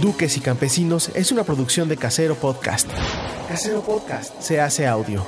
Duques y Campesinos es una producción de Casero Podcast. Casero Podcast se hace audio.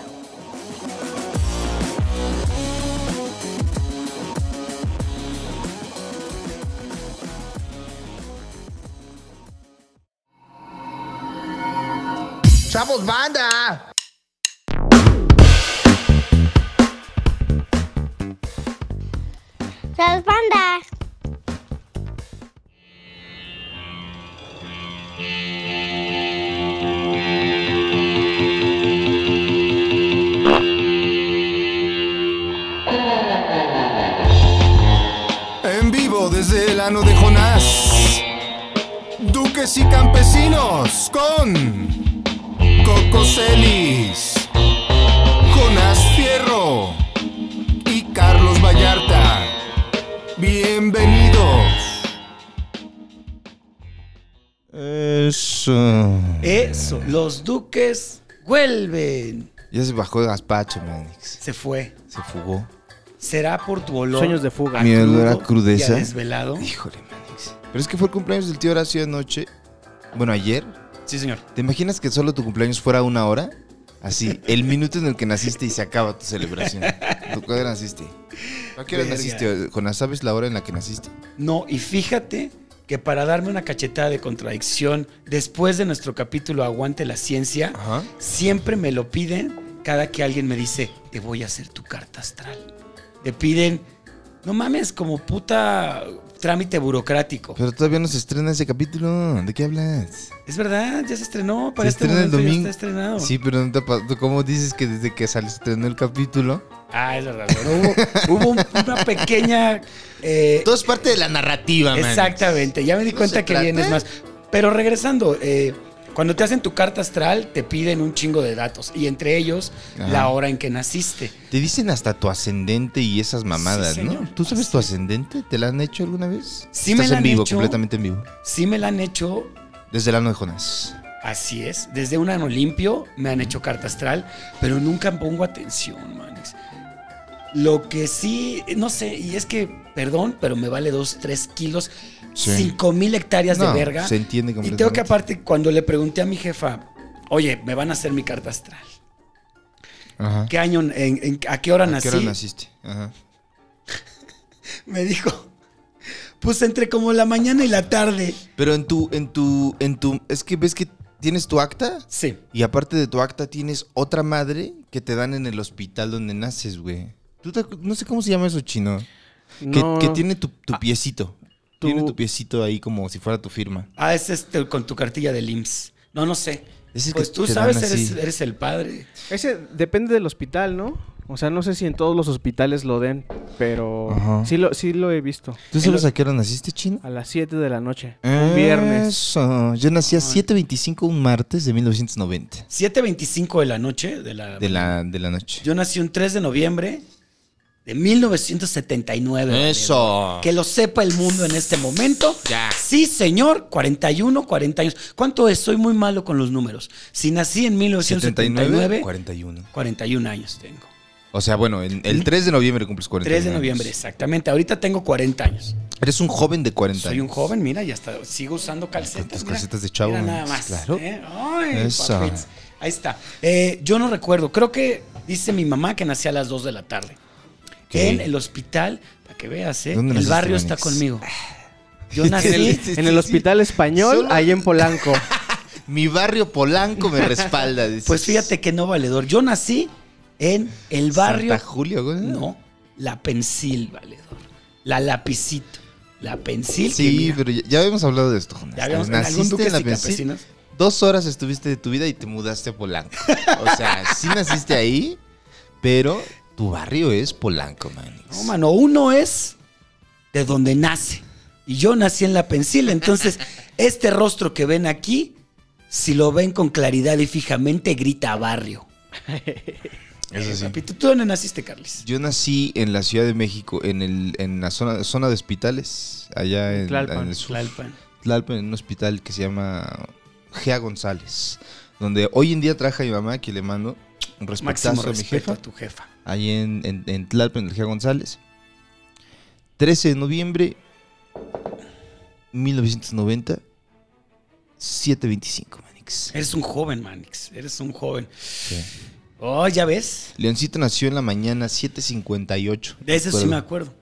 los duques vuelven. Ya se bajó de gazpacho, Manix. Se fue. Se fugó. ¿Será por tu olor? Sueños de fuga. Mi a crudeza. desvelado? Híjole, Manix. Pero es que fue el cumpleaños del tío Horacio anoche. Bueno, ayer. Sí, señor. ¿Te imaginas que solo tu cumpleaños fuera una hora? Así, el minuto en el que naciste y se acaba tu celebración. ¿Tú cuándo naciste? ¿A qué hora naciste? ¿Con sabes la hora en la que naciste? No, y fíjate que para darme una cachetada de contradicción después de nuestro capítulo Aguante la Ciencia, siempre me lo piden cada que alguien me dice, te voy a hacer tu carta astral. Te piden, no mames, como puta trámite burocrático. Pero todavía no se estrena ese capítulo. ¿De qué hablas? Es verdad, ya se estrenó. Para este el está estrenado. Sí, pero ¿cómo dices que desde que se estrenó el capítulo? Ah, es verdad. hubo, hubo una pequeña. Eh, Todo es parte de la narrativa, man. Exactamente. Ya me di cuenta que vienes más. Pero regresando, eh, cuando te hacen tu carta astral, te piden un chingo de datos. Y entre ellos, la hora en que naciste. Te dicen hasta tu ascendente y esas mamadas, ¿no? ¿Tú sabes tu ascendente? ¿Te la han hecho alguna vez? Sí, me la en han vivo, hecho, completamente en vivo. Sí, me la han hecho. Desde el ano de Jonás. Así es. Desde un ano limpio me han hecho carta astral, pero nunca pongo atención, manes. Lo que sí, no sé, y es que, perdón, pero me vale dos, tres kilos 5 mil hectáreas de verga. Se entiende Y tengo que aparte, cuando le pregunté a mi jefa, oye, me van a hacer mi carta astral. ¿Qué año, a qué hora naciste? me dijo, pues entre como la mañana y la tarde. Pero en tu, en tu, en tu, es que ves que tienes tu acta. Sí. Y aparte de tu acta tienes otra madre que te dan en el hospital donde naces, güey. no sé cómo se llama eso chino. Que, tiene tu ah. piecito. Tiene tu piecito ahí como si fuera tu firma. Ah, ese es este, con tu cartilla de IMSS. No, no sé. pues tú sabes, eres, el padre. Ese depende del hospital, ¿no? O sea, no sé si en todos los hospitales lo den, pero sí lo, sí lo he visto. ¿Tú sabes a qué hora naciste, Chino? A las 7 de la noche, un viernes. Yo nací a 7.25 un martes de 1990. ¿7.25 de la noche? De la... De, de la noche. Yo nací un 3 de noviembre 1979. que lo sepa el mundo en este momento. Sí, señor, 41, 40 años. ¿Cuánto es? Soy muy malo con los números. Si nací en 1979, 41. 41 años tengo. O sea, bueno, el, 3 de noviembre cumples 40. 3 de noviembre, exactamente. Ahorita tengo 40 años. Eres un joven de 40 años. Soy un joven, mira, ya hasta Sigo usando calcetas. calcetas de chavo. nada más. ¿eh? Ahí está. Eh, yo no recuerdo. Creo que dice mi mamá que nací a las 2 de la tarde en el hospital, para que veas, ¿eh? el barrio está conmigo. Ah. Yo nací en el hospital español, ahí en Polanco. Mi barrio Polanco me respalda. Pues fíjate que no valedor. Yo nací en el barrio. ¿Santa Julio, No, la Pensil, valedor. La Lapicito. La Pensil. Sí, pero ya, habíamos hablado de esto, Ya habíamos Naciste en la Dos horas estuviste de tu vida y te mudaste a Polanco. O sea, sí naciste ahí, pero tu barrio es Polanco, man. No, mano, uno es de donde nace. Y yo nací en la pensila. Entonces, este rostro que ven aquí, si lo ven con claridad y fijamente, grita barrio. Eso eh, sí. ¿tú dónde naciste, Carles? Yo nací en la Ciudad de México, en, el, en la zona, zona de hospitales, allá en, el sur. Tlalpan. Tlalpan, en un hospital que se llama Gea González, donde hoy en día a mi mamá, que le mando un respetazo respeto a tu jefa ahí en, en, en Tlalpan, Energía González. 13 de noviembre 1990, 725, Manix. Eres un joven, Manix. Eres un joven. Oh, ya ves. Leoncito nació en la mañana 7.58. De eso sí me acuerdo.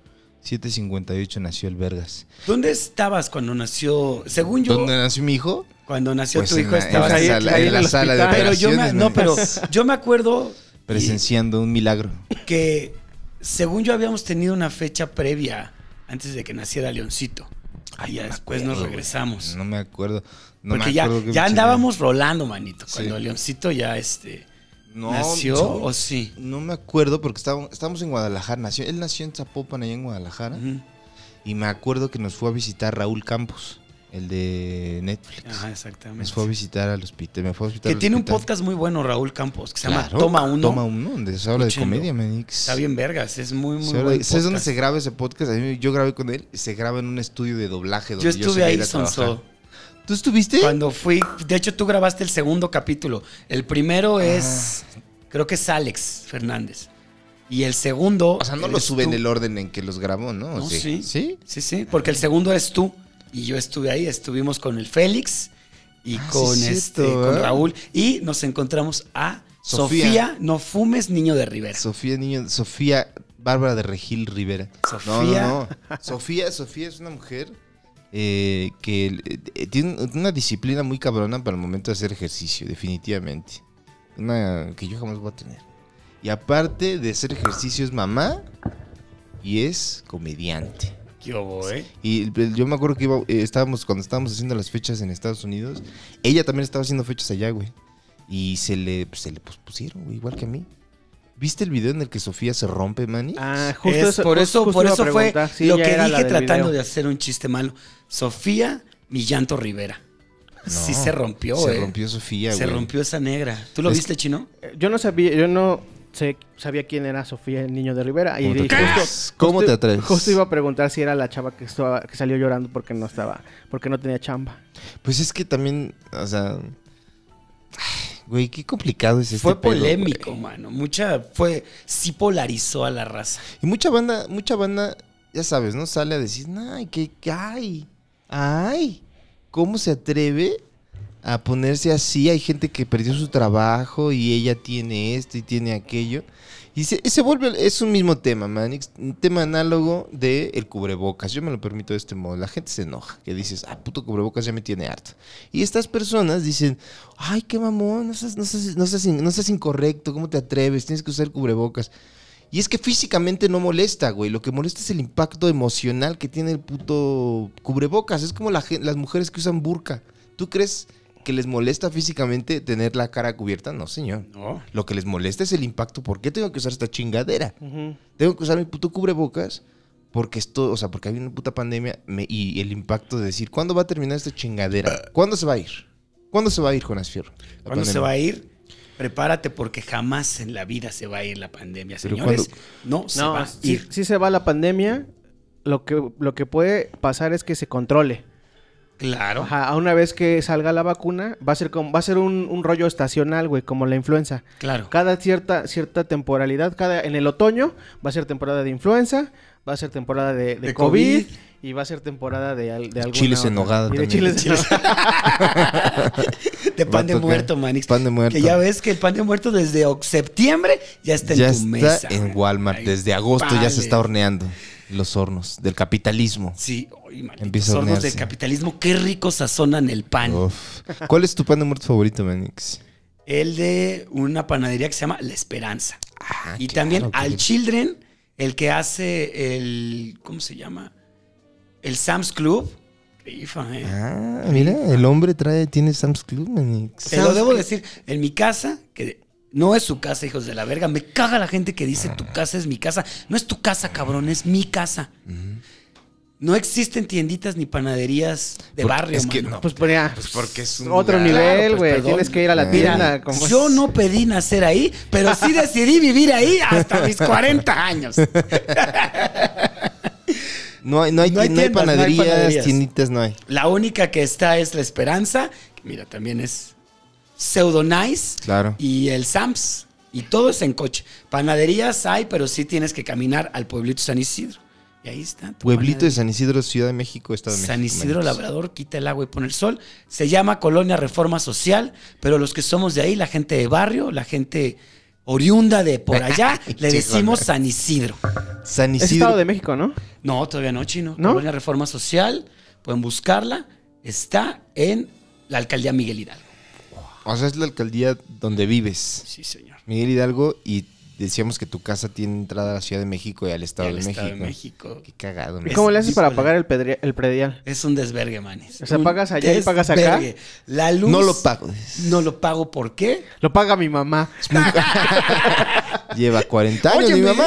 7.58 nació el Vergas. ¿Dónde estabas cuando nació, según yo? ¿Dónde nació mi hijo? Cuando nació pues tu hijo estaba ahí en la, sala, de Pero no, pero yo me acuerdo Presenciando un milagro. Que según yo habíamos tenido una fecha previa antes de que naciera Leoncito. Ahí ya después nos regresamos. No me acuerdo. ya, andábamos rolando, manito. Cuando Leoncito ya este. ¿Nació o sí? No me acuerdo porque estábamos, en Guadalajara. Nació, él nació en Zapopan, allá en Guadalajara. Y me acuerdo que nos fue a visitar Raúl Campos el de Netflix. Ah, exactamente. Me fue a visitar al hospital. que tiene un podcast muy bueno, Raúl Campos, que se llama Toma Uno. Toma Uno, donde se habla de comedia, Menix. Está bien vergas, es muy, muy bueno. ¿Sabes dónde se graba ese podcast? Yo grabé con él, se graba en un estudio de doblaje. Donde yo estuve ahí, Sonso. ¿Tú estuviste? Cuando fui, de hecho tú grabaste el segundo capítulo. El primero ah. es, creo que es Alex Fernández. Y el segundo. O sea, no lo sube en el orden en que los grabó, ¿no? sí. sí. sí. Sí, Porque el segundo es tú y yo estuve ahí, estuvimos con el Félix y ah, con, este, Raúl y nos encontramos a Sofía. No Fumes Niño de Rivera. Sofía Niño, Sofía Bárbara de Regil Rivera. Sofía. Sofía, es una mujer eh, que eh, tiene una disciplina muy cabrona para el momento de hacer ejercicio, definitivamente. Una que yo jamás voy a tener. Y aparte de hacer ejercicio es mamá y es comediante. Eh? Y yo me acuerdo que eh, estábamos, cuando estábamos haciendo las fechas en Estados Unidos, ella también estaba haciendo fechas allá, güey. Y se le, se le pusieron, igual que a mí. ¿Viste el video en el que Sofía se rompe, Manny? Ah, justo por eso, por eso fue lo que dije tratando de hacer un chiste malo. Sofía, mi llanto Rivera. sí se rompió, Se eh. rompió Sofía, se güey. Se rompió esa negra. ¿Tú lo viste, Chino? Yo no sabía, yo no sabía quién era Sofía, el niño de Rivera. Y justo, ¿Cómo te atreves? Justo iba a preguntar si era la chava que, salió llorando porque no estaba, porque no tenía chamba. Pues es que también, o sea, Güey, qué complicado es este Fue polémico, mano. Mucha fue sí polarizó a la raza. Y mucha banda, mucha banda, ya sabes, ¿no? Sale a decir, "Ay, qué ay. Ay, ¿cómo se atreve a ponerse así. Hay gente que perdió su trabajo y ella tiene esto y tiene aquello. Y se, se vuelve, es un mismo tema, man. Un tema análogo de el cubrebocas. Yo me lo permito de este modo. La gente se enoja, que dices, ah, puto cubrebocas ya me tiene harto. Y estas personas dicen, ay, qué mamón, no seas, no no incorrecto, ¿cómo te atreves? Tienes que usar cubrebocas. Y es que físicamente no molesta, güey. Lo que molesta es el impacto emocional que tiene el puto cubrebocas. Es como las mujeres que usan burka. ¿Tú crees? que les molesta físicamente tener la cara cubierta, no, señor. No. Lo que les molesta es el impacto. ¿Por qué tengo que usar esta chingadera? Tengo que usar mi puto cubrebocas porque esto, o sea, porque hay una puta pandemia y el impacto de decir, ¿cuándo va a terminar esta chingadera? ¿Cuándo se va a ir? ¿Cuándo se va a ir, Jonas Fierro? ¿Cuándo se va a ir? Prepárate porque jamás en la vida se va a ir la pandemia, señores. No, se va a se va la pandemia. Lo que, lo que puede pasar es que se controle. Claro. A una vez que salga la vacuna, va a ser va a ser un, rollo estacional, güey, como la influenza. Claro. Cada cierta, cierta temporalidad, cada, en el otoño va a ser temporada de influenza, va a ser temporada de, COVID, y va a ser temporada de, de Chiles en nogada también. De chiles, de pan de muerto, manix. Pan de muerto. Que ya ves que el pan de muerto desde septiembre ya está en ya está en Walmart. desde agosto ya se está horneando. Los hornos del capitalismo. Sí, los hornos del capitalismo. Qué rico sazonan el pan. ¿Cuál es tu pan de muerto favorito, Manix? El de una panadería que se llama La Esperanza. Ah, y también al Children, el que hace el. ¿Cómo se llama? El Sam's Club. Eh. Ah, mira, el hombre trae, tiene Sam's Club, Manix. Te lo debo decir. En mi casa, no es su casa, hijos de la verga. Me caga la gente que dice tu casa es mi casa. No es tu casa, cabrón, es mi casa. No existen tienditas ni panaderías de barrio, es que No, pues, pues, porque es otro nivel, pues güey. Tienes que ir a la eh. tienda. Yo no pedí nacer ahí, pero sí decidí vivir ahí hasta mis 40 años. no, hay, tiendas, panaderías, no hay panaderías, tienditas no hay. La única que está es La Esperanza. mira, también es Pseudo y el Sams. Y todo es en coche. Panaderías hay, pero sí tienes que caminar al pueblito San Isidro. Y ahí está. Pueblito de San Isidro, Ciudad de México, Estado de México. San Isidro Labrador, quita el agua y pone el sol. Se llama Colonia Reforma Social, pero los que somos de ahí, la gente de barrio, la gente oriunda de por allá, le decimos San Isidro. San Isidro. Estado de México, ¿no? No, todavía no, chino. Colonia Reforma Social, pueden buscarla. Está en la alcaldía Miguel Hidalgo. O sea, es la alcaldía donde vives. Sí, señor. Miguel Hidalgo y decíamos que tu casa tiene entrada a la Ciudad de México y al Estado, y al de, Estado México. de, México. Qué cagado. ¿Y cómo le haces para pagar el, predial? Es un desvergue, manes. O sea, pagas allá y pagas acá. La luz. No lo pago. No lo pago, ¿por qué? Lo paga mi mamá. Lleva 40 años mi mamá.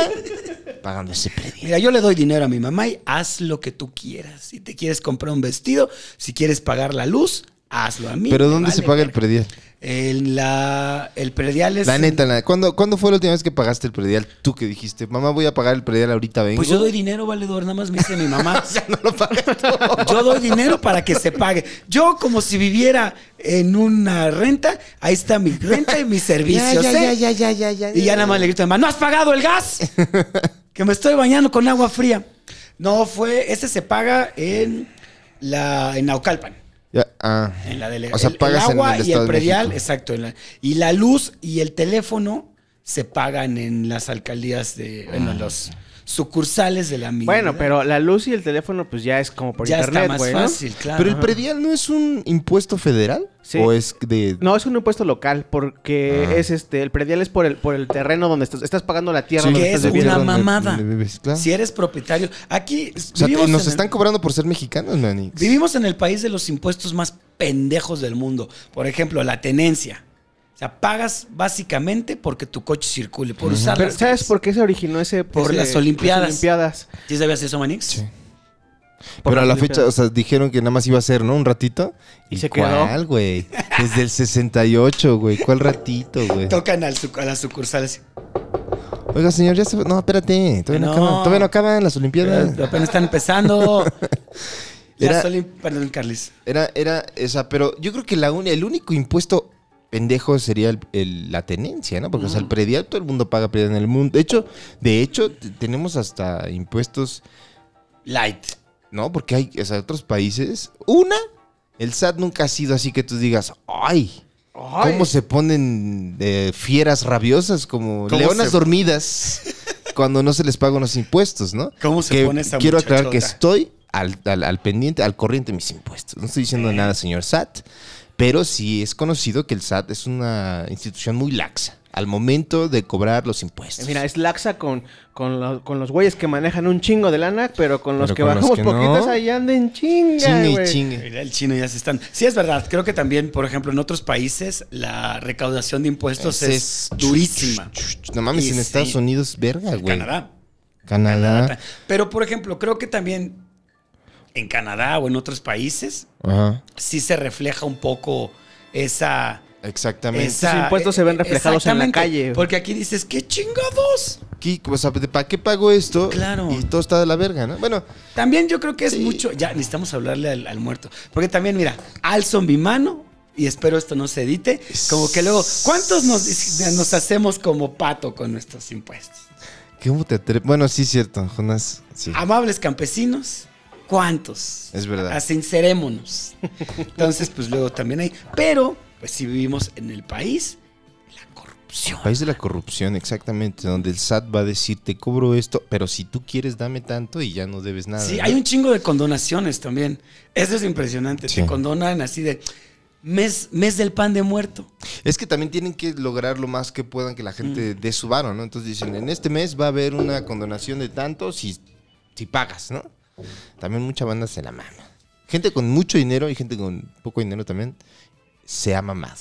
Pagando ese predial. Mira, yo le doy dinero a mi mamá y haz lo que tú quieras. Si te quieres comprar un vestido, si quieres pagar la luz, hazlo a mí. ¿Pero dónde se paga el predial? En la, el predial es. La neta, la, ¿cuándo, fue la última vez que pagaste el predial? Tú que dijiste, mamá, voy a pagar el predial ahorita, vengo. Pues yo doy dinero, valedor, nada más me dice mi mamá. ya no lo pagué Yo doy dinero para que se pague. Yo, como si viviera en una renta, ahí está mi renta y mis servicios. ¿eh? ya, ya, ya, ya, ya, Y ya nada más le grito mi mamá, ¿no has pagado el gas? que me estoy bañando con agua fría. No, fue, ese se paga en la en Naucalpan. Ah. En la delegación, o sea, el, agua y el predial, exacto. y la luz y el teléfono se pagan en las alcaldías de, en los sucursales de la misma. Bueno, pero la luz y el teléfono, pues ya es como por ya internet, está más fácil, claro. Pero el predial no es un impuesto federal. Sí. ¿O es de.? No, es un impuesto local, porque ah. es este. El predial es por el, por el terreno donde estás, estás pagando la tierra. Sí, que es una mamada. Si eres propietario. Aquí. O nos están cobrando por ser mexicanos, Manix Vivimos en el país de los impuestos más pendejos del mundo. Por ejemplo, la tenencia. La pagas básicamente porque tu coche circule, por Pero, ¿Sabes por qué se originó ese? Por pues, eh, las Olimpiadas. Olimpiadas. ¿Sí sabías eso, Manix? Sí. Pero a la fecha, o sea, dijeron que nada más iba a ser, ¿no? Un ratito. ¿Y, ¿Y se ¿Cuál, güey? Desde el 68, güey. ¿Cuál ratito, güey? Tocan al a las sucursales. Oiga, señor, ya se... No, espérate. Todavía no, acaban, todavía no acaban las Olimpiadas. apenas están empezando. Era, Perdón, Carlos. Era, era esa, pero yo creo que la el único impuesto pendejo sería la tenencia, ¿no? Porque, o sea, el predial, todo el mundo paga predial en el mundo. De hecho, de hecho, tenemos hasta impuestos light, ¿no? Porque hay, otros países, una, el SAT nunca ha sido así que tú digas, ¡ay! ay. cómo se ponen fieras rabiosas como leonas dormidas cuando no se les pagan los impuestos, ¿no? Quiero aclarar que estoy al, pendiente, al corriente de mis impuestos. No estoy diciendo nada, señor SAT pero sí es conocido que el SAT es una institución muy laxa al momento de cobrar los impuestos. Mira, es laxa con, con, los güeyes que manejan un chingo de lana, pero con los que bajamos poquitas ahí anden chinga. el chino ya se están. Sí, es verdad. Creo que también, por ejemplo, en otros países la recaudación de impuestos es, durísima. No mames, en Estados Unidos, verga, güey. Canadá. Canadá. Pero, por ejemplo, creo que también en Canadá o en otros países, sí se refleja un poco esa... Exactamente. impuestos se ven reflejados en la calle. Porque aquí dices, ¿qué chingados? ¿Para qué pago esto? Y todo está de la verga, ¿no? Bueno. También yo creo que es mucho. Ya necesitamos hablarle al, muerto. Porque también, mira, alzo mi mano y espero esto no se edite. Como que luego, ¿cuántos nos, hacemos como pato con nuestros impuestos? ¿Qué Bueno, sí, cierto, Jonás. Amables campesinos ¿Cuántos? Es verdad. Sincerémonos. Entonces, pues luego también hay. Pero, pues si vivimos en el país de la corrupción. país de la corrupción, exactamente. Donde el SAT va a decir, te cobro esto, pero si tú quieres, dame tanto y ya no debes nada. Sí, hay un chingo de condonaciones también. Eso es impresionante. Te condonan así de. Mes, mes, del pan de muerto. Es que también tienen que lograr lo más que puedan que la gente mm. dé su varo, ¿no? Entonces dicen, en este mes va a haber una condonación de tanto si, si pagas, ¿no? También mucha banda se la mama. Gente con mucho dinero y gente con poco dinero también se ha mamado.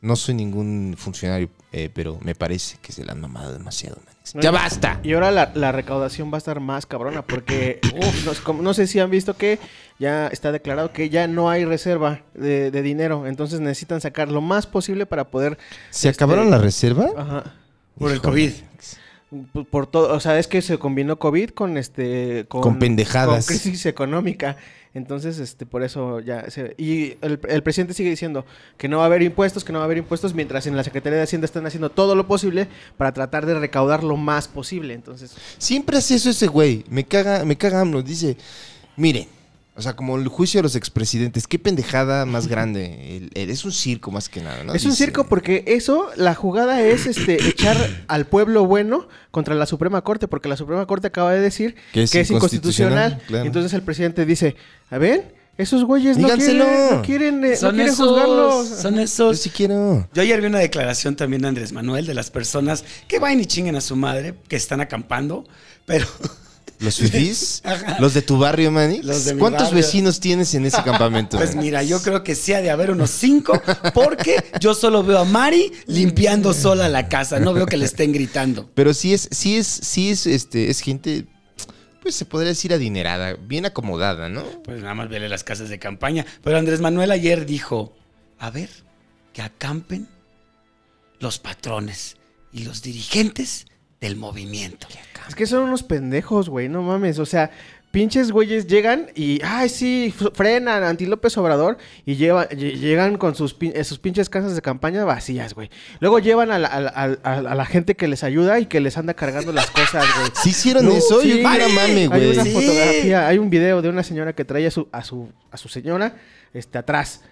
No soy ningún funcionario, eh, pero me parece que se la han mamado demasiado. ¡Ya basta! Y ahora la, recaudación va a estar más cabrona porque no, sé si han visto que ya está declarado que ya no hay reserva de, dinero. Entonces necesitan sacar lo más posible para poder... ¿Se acabaron este, la reserva? Ajá. Por el COVID. Pues, por todo, o sea, es que se combinó COVID con este con, con pendejadas, con crisis económica. Entonces, este por eso ya y el, presidente sigue diciendo que no va a haber impuestos, que no va a haber impuestos, mientras en la Secretaría de Hacienda están haciendo todo lo posible para tratar de recaudar lo más posible. Entonces, siempre hace eso ese güey. Me caga, me caga nos dice, "Miren, o sea, como el juicio de los expresidentes, qué pendejada más grande. es un circo más que nada, ¿no? Es un circo porque eso, la jugada es este, echar al pueblo bueno contra la Suprema Corte, porque la Suprema Corte acaba de decir que es, inconstitucional. entonces el presidente dice, a ver, esos güeyes no quieren, no quieren, eh, quieren juzgarlos. Son esos. Yo Yo ayer vi una declaración también de Andrés Manuel de las personas que vayan y chinguen a su madre, que están acampando, pero los fifís, los de tu barrio, Manny? ¿Cuántos vecinos tienes en ese campamento? Pues mira, yo creo que sí ha de haber unos cinco, porque yo solo veo a Mari limpiando sola la casa, no veo que le estén gritando. Pero sí es, sí es, sí es, este, es gente pues se podría decir adinerada, bien acomodada, ¿no? Pues nada más vele las casas de campaña. Pero Andrés Manuel ayer dijo, a ver, que acampen los patrones y los dirigentes del movimiento. Es que son unos pendejos, güey, no mames. O sea, pinches güeyes llegan y, ay, sí, frenan a Antilópez Obrador y llegan con sus, eh, sus pinches casas de campaña vacías, güey. Luego llevan a la, a, la, gente que les ayuda y que les anda cargando las cosas, güey. Sí hicieron eso, y yo mames, güey. Hay una fotografía, hay un video de una señora que trae a su, a su, a su señora este, atrás.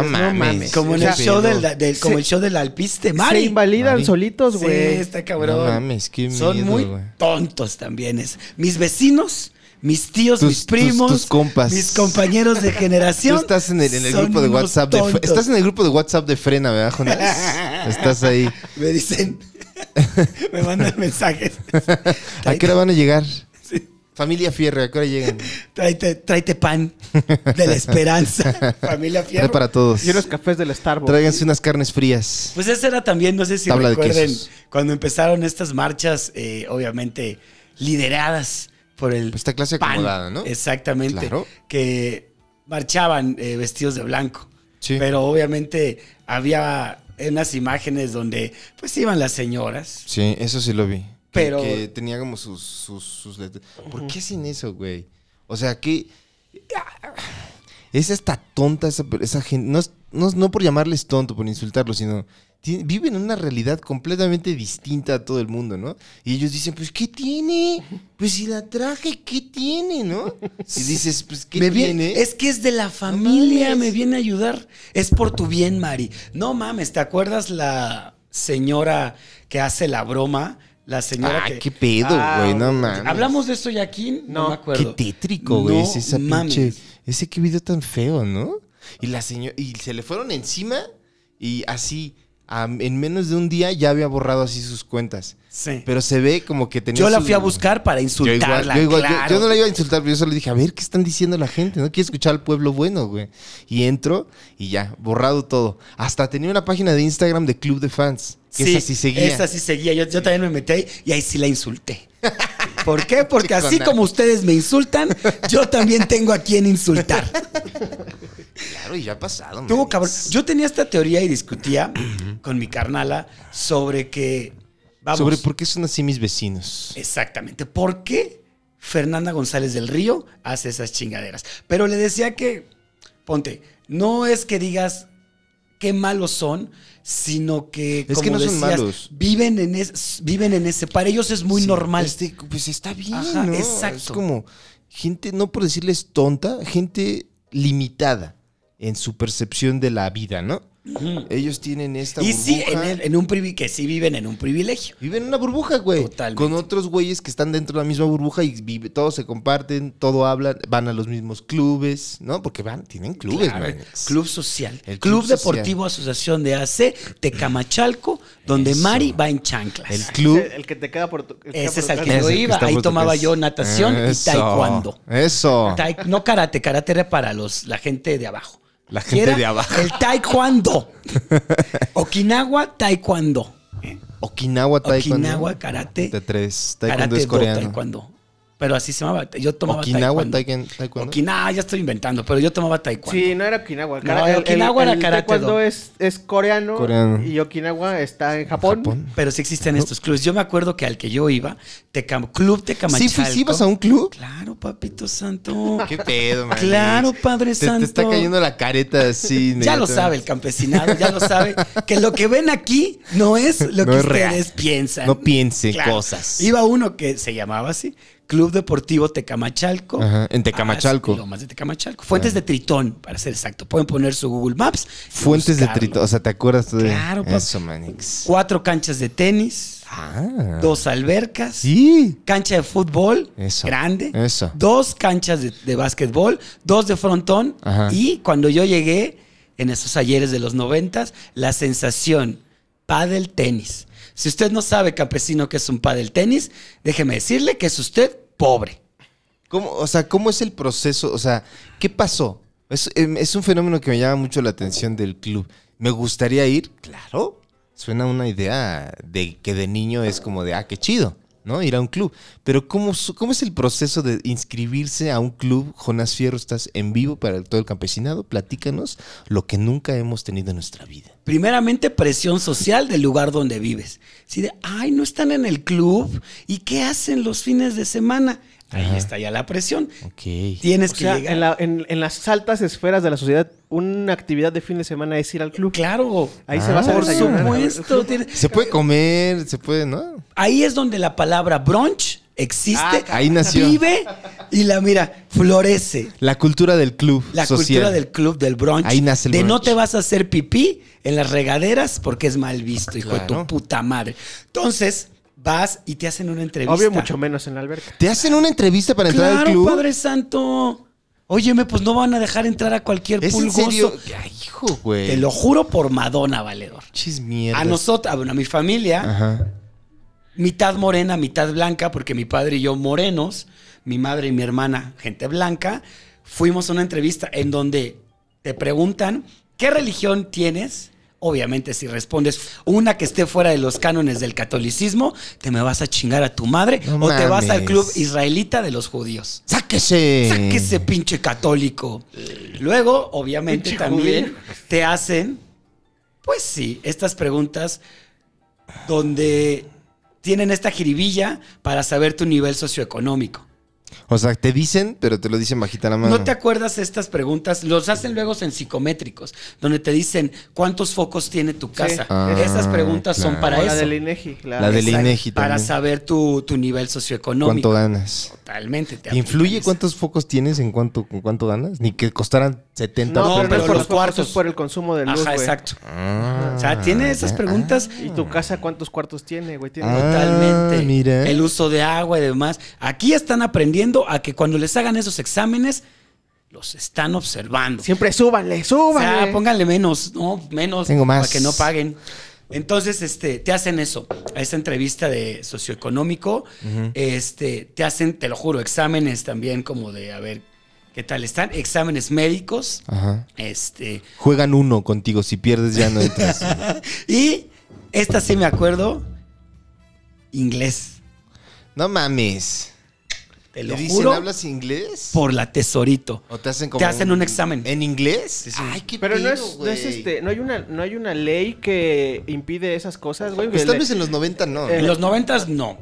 No, mames. Como, en el show del, como el show del alpiste, Mari. Se invalidan solitos, güey. Sí, está cabrón. No mames, qué miedo, Son muy tontos también. Es. Mis vecinos mis tíos, mis primos, tus, compas. mis compañeros de generación. Tú estás en el, grupo de WhatsApp de estás en el grupo de WhatsApp de Frena, ¿verdad, Jonas? estás ahí. Me dicen, me mandan mensajes. ¿A qué hora van a llegar? Familia Fierro, ¿a qué llegan? tráete, pan de la esperanza. Familia Fierro. para todos. Y los cafés del Starbucks. Tráiganse unas carnes frías. Pues esa era también, no sé si recuerden, cuando empezaron estas marchas, eh, obviamente lideradas por el. Pues esta clase acomodada, ¿no? Exactamente. Que marchaban eh, vestidos de blanco. Sí. Pero obviamente había unas imágenes donde pues iban las señoras. Sí, eso sí lo vi. Pero... Que tenía como sus, sus, letras. ¿Por qué sin eso, güey? O sea, que... Es esta tonta esa, gente. No, por llamarles tonto, por insultarlos, sino... viven una realidad completamente distinta a todo el mundo, ¿no? Y ellos dicen, pues, ¿qué tiene? Pues si la traje, ¿qué tiene, no? Y dices, pues, ¿qué me Viene, es que es de la familia, me viene a ayudar. Es por tu bien, Mari. No mames, ¿te acuerdas la señora que hace la broma? La señora ah, qué pedo, ah, güey, no mames. ¿Hablamos de esto ya aquí? No, no me acuerdo. Qué tétrico, güey, esa pinche... Ese qué video tan feo, ¿no? Y la señora... Y se le fueron encima y así... en menos de un día ya había borrado así sus cuentas. Sí. Pero se ve como que tenía. Yo la fui a buscar para insultarla. Yo, no la iba a insultar, pero yo solo dije, a ver qué están diciendo la gente. No quiero escuchar al pueblo bueno, güey. Y entro y ya, borrado todo. Hasta tenía una página de Instagram de Club de Fans sí, esa sí seguía. Yo, también me metí ahí y ahí sí la insulté. ¿Por qué? Porque así como ustedes me insultan, yo también tengo a quien insultar. Claro, y ya ha pasado. Yo tenía esta teoría y discutía con mi carnala sobre que. sobre por qué son así mis vecinos. Exactamente. ¿Por qué Fernanda González del Río hace esas chingaderas? Pero le decía que, ponte, no es que digas qué malos son, sino que es que no son viven en viven en ese para ellos es muy normal pues está bien exacto es como gente no por decirles tonta gente limitada en su percepción de la vida no ellos tienen esta y burbuja. sí, en, un que sí viven en un privilegio. Viven en una burbuja, güey. Con otros güeyes que están dentro de la misma burbuja y todos se comparten, todo hablan, van a los mismos clubes, ¿no? Porque van, tienen clubes, güey. Club social. club, Deportivo Asociación de AC Tecamachalco, donde Mari va en chanclas. El club. el que te queda por tu, Ese es el que yo iba. Ahí tomaba yo natación y taekwondo. Eso. no karate, karate era para los, la gente de abajo. La gente de abajo. El taekwondo. Okinawa taekwondo. Okinawa taekwondo. Okinawa karate. T3. Taekwondo karate es coreano. taekwondo pero así se llamaba. Yo tomaba Okinawa, taekwondo. taekwondo. Okinawa, ya estoy inventando, pero yo tomaba taekwondo. Sí, no era Okinawa. Okinawa era karate. Taekwondo es, es coreano, y Okinawa está en Japón. Pero sí existen estos clubes. Yo me acuerdo que al que yo iba, te Club Tecamachalco. ¿Sí, ¿Sí vas a un club? Claro, papito santo. ¿Qué pedo, man? Claro, padre santo. Te, está cayendo la careta así. ya lo sabe el campesinado, ya lo sabe. Que lo que ven aquí no es lo que ustedes piensan. No piense cosas. Iba uno que se llamaba así, Club Deportivo Tecamachalco. Ajá, en ah, Tecamachalco. de Tecamachalco. Fuentes de Tritón, para ser exacto. Pueden poner su Google Maps. Fuentes de Tritón, o sea, ¿te acuerdas de pues. eso, Manix? Cuatro canchas de tenis. Ah. dos albercas. Sí. Cancha de fútbol. Eso, grande. Eso. Dos canchas de, básquetbol. Dos de frontón. Y cuando yo llegué, en esos ayeres de los noventas, la sensación, del tenis. Si usted no sabe, campesino, que es un del tenis, déjeme decirle que es usted pobre. ¿Cómo, o sea, ¿cómo es el proceso? O sea, ¿qué pasó? Es, em, es un fenómeno que me llama mucho la atención del club. ¿Me gustaría ir? Claro. Suena una idea de que de niño es como de, ah, qué chido. ¿no? Ir a un club. Pero ¿cómo, ¿cómo es el proceso de inscribirse a un club? Jonás Fierro, estás en vivo para todo el campesinado. Platícanos lo que nunca hemos tenido en nuestra vida. Primeramente, presión social del lugar donde vives. Si de, ay, no están en el club, ¿y qué hacen los fines de semana? Ahí está ya la presión. Ok. Tienes que llegar. En, las altas esferas de la sociedad, una actividad de fin de semana es ir al club. Claro. Ahí se va a ah, Por supuesto. se puede comer, se puede, ¿no? Ahí es donde la palabra brunch existe, ah, ahí nació. vive y la mira, florece. La cultura del club. La cultura del club, del brunch. Ahí nace el De no te vas a hacer pipí en las regaderas porque es mal visto, hijo de tu puta madre. Entonces, vas y te hacen una entrevista. Obvio, mucho menos en la alberca. ¿Te hacen una entrevista para entrar al club? Padre Santo! Óyeme, pues no van a dejar entrar a cualquier ¿Es serio? hijo, güey. Te lo juro por Madonna, valedor. Chis A nosotros, ah, a mi familia, mitad morena, mitad blanca, porque mi padre y yo morenos, mi madre y mi hermana, gente blanca, fuimos a una entrevista en donde te preguntan qué religión tienes Obviamente, si respondes una que esté fuera de los cánones del catolicismo, te me vas a chingar a tu madre o te vas al club israelita de los judíos. ¡Sáquese! ¡Sáquese, pinche católico! Luego, obviamente, también te hacen, pues sí, estas preguntas donde tienen esta jiribilla para saber tu nivel socioeconómico. O sea, te dicen, pero te lo dicen bajita la mano. ¿No te acuerdas estas preguntas? Los hacen luego en psicométricos, donde te dicen cuántos focos tiene tu casa. Ah, esas preguntas son para eso. La del INEGI, La del INEGI Para saber tu, nivel socioeconómico. ¿Cuánto ganas? Totalmente. ¿Influye cuántos focos tienes en cuánto, cuánto ganas? Ni que costaran 70 No, no por los cuartos. por el consumo de luz. Ajá, exacto. Ah, o sea, tiene esas preguntas. Ah, ¿Y tu casa cuántos cuartos tiene, Totalmente. El uso de agua y demás. Aquí están aprendiendo a que cuando les hagan esos exámenes, los están observando. Siempre súbanle, súbanle. pónganle menos, ¿no? Menos. Para que no paguen. Entonces, este, te hacen eso, a esta entrevista de socioeconómico, este, te hacen, te lo juro, exámenes también como de, a ver, ¿qué tal están? Exámenes médicos. Este. Juegan uno contigo, si pierdes ya no entras. y esta sí me acuerdo, inglés. No mames. Te lo dicen, ¿hablas inglés? Por la tesorito. O te hacen un, examen. ¿En inglés? Ay, qué Pero no, es, este, no hay una, no hay una ley que impide esas cosas, güey. Pues en los 90 no. en los 90 no.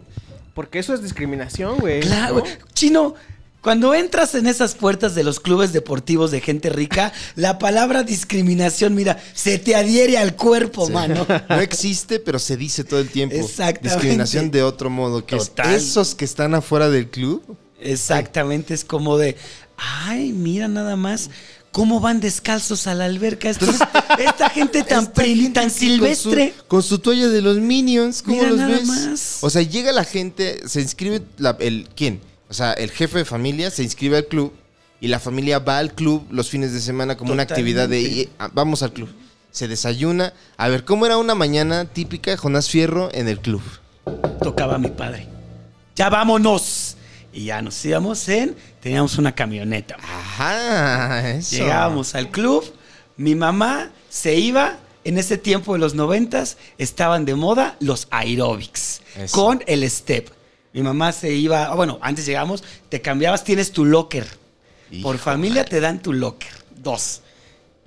Porque eso es discriminación, güey. Claro, Chino, cuando entras en esas puertas de los clubes deportivos de gente rica, la palabra discriminación, mira, se te adhiere al cuerpo, mano. No existe, pero se dice todo el tiempo. Exacto, Discriminación de otro modo, que esos que están afuera del club Exactamente, es como de, ay, mira nada más cómo van descalzos a la alberca esta gente tan, esta tan silvestre. Con su, toalla de los Minions, ¿cómo los nada Más. O sea, llega la gente, se inscribe, el, ¿quién? O sea, el jefe de familia se inscribe al club y la familia va al club los fines de semana como una actividad de, eh, ah, vamos al club. Se desayuna. A ver, ¿cómo era una mañana típica de Jonás Fierro en el club? Tocaba mi padre. ¡Ya vámonos! Y ya nos íbamos en, teníamos una camioneta. Ajá, eso. Llegábamos al club, mi mamá se iba, en ese tiempo de los noventas estaban de moda los aerobics con el step. Mi mamá se iba, ah, bueno, antes llegamos, te cambiabas, tienes tu locker. Por familia te dan tu locker, dos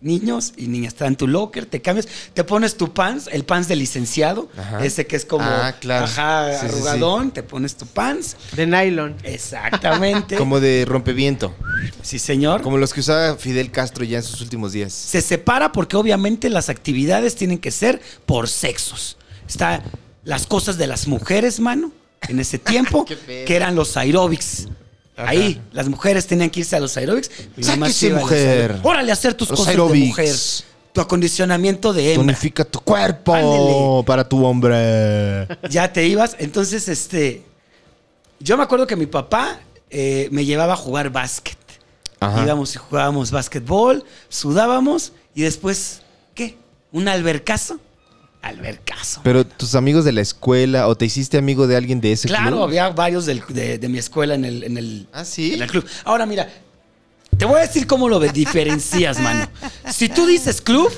niños y niñas. Está en tu locker, te cambias, te pones tu pants, el pants de licenciado, ese que es como ah, arrugadón, te pones tu pants. De nylon. Exactamente. como de rompeviento. Sí, señor. Como los que usaba Fidel Castro ya en sus últimos días. Se separa porque obviamente las actividades tienen que ser por sexos. Está las cosas de las mujeres, mano, en ese tiempo, que eran los aeróbics. Ahí las mujeres tenían que irse a los aerobics. Pues mujer. Órale, a hacer tus cosas de mujer. Tu acondicionamiento de hembra. Tonifica tu cuerpo para tu hombre. Ya te ibas. Entonces, este. Yo me acuerdo que mi papá eh, me llevaba a jugar básquet. Íbamos y jugábamos básquetbol, sudábamos y después, ¿qué? ¿Un albercazo? Al ver caso. Pero tus amigos de la escuela o te hiciste amigo de alguien de ese club. Claro, había varios de, mi escuela en el, ah, en el club. Ahora mira, te voy a decir cómo lo diferencias, mano. Si tú dices club,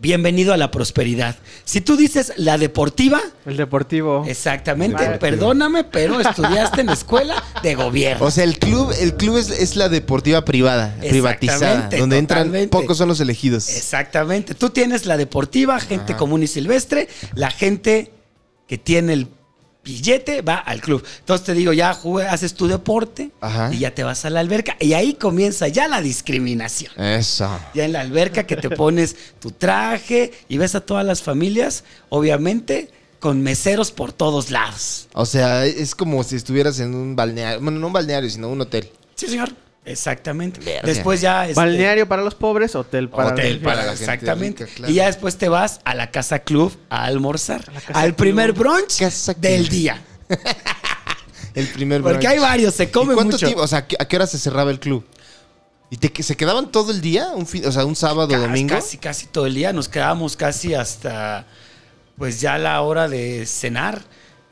bienvenido a la prosperidad. Si tú dices la deportiva. El deportivo. Exactamente. perdóname, pero estudiaste en la escuela de gobierno. O sea, el club, el club es, la deportiva privada, privatizada, donde entran pocos son los elegidos. Exactamente. Tú tienes la deportiva, gente común y silvestre, la gente que tiene el billete va al club. Entonces te digo, ya juegas haces tu deporte y ya te vas a la alberca. Y ahí comienza ya la discriminación. Eso. Ya en la alberca que te pones tu traje y ves a todas las familias, obviamente con meseros por todos lados. O sea, es como si estuvieras en un balneario, bueno, no un balneario, sino un hotel. Sí, señor. Exactamente. Después ya. es este, Balneario para los pobres, hotel para, hotel para Exactamente. Y ya después te vas a la casa club a almorzar. al primer brunch del día. el primer brunch. Porque hay varios, se come ¿Y cuánto o sea, ¿a qué hora se cerraba el club? ¿Y te, se quedaban todo el día? Un o sea, un sábado, o domingo. Casi, casi todo el día. Nos quedábamos casi hasta, pues ya la hora de cenar.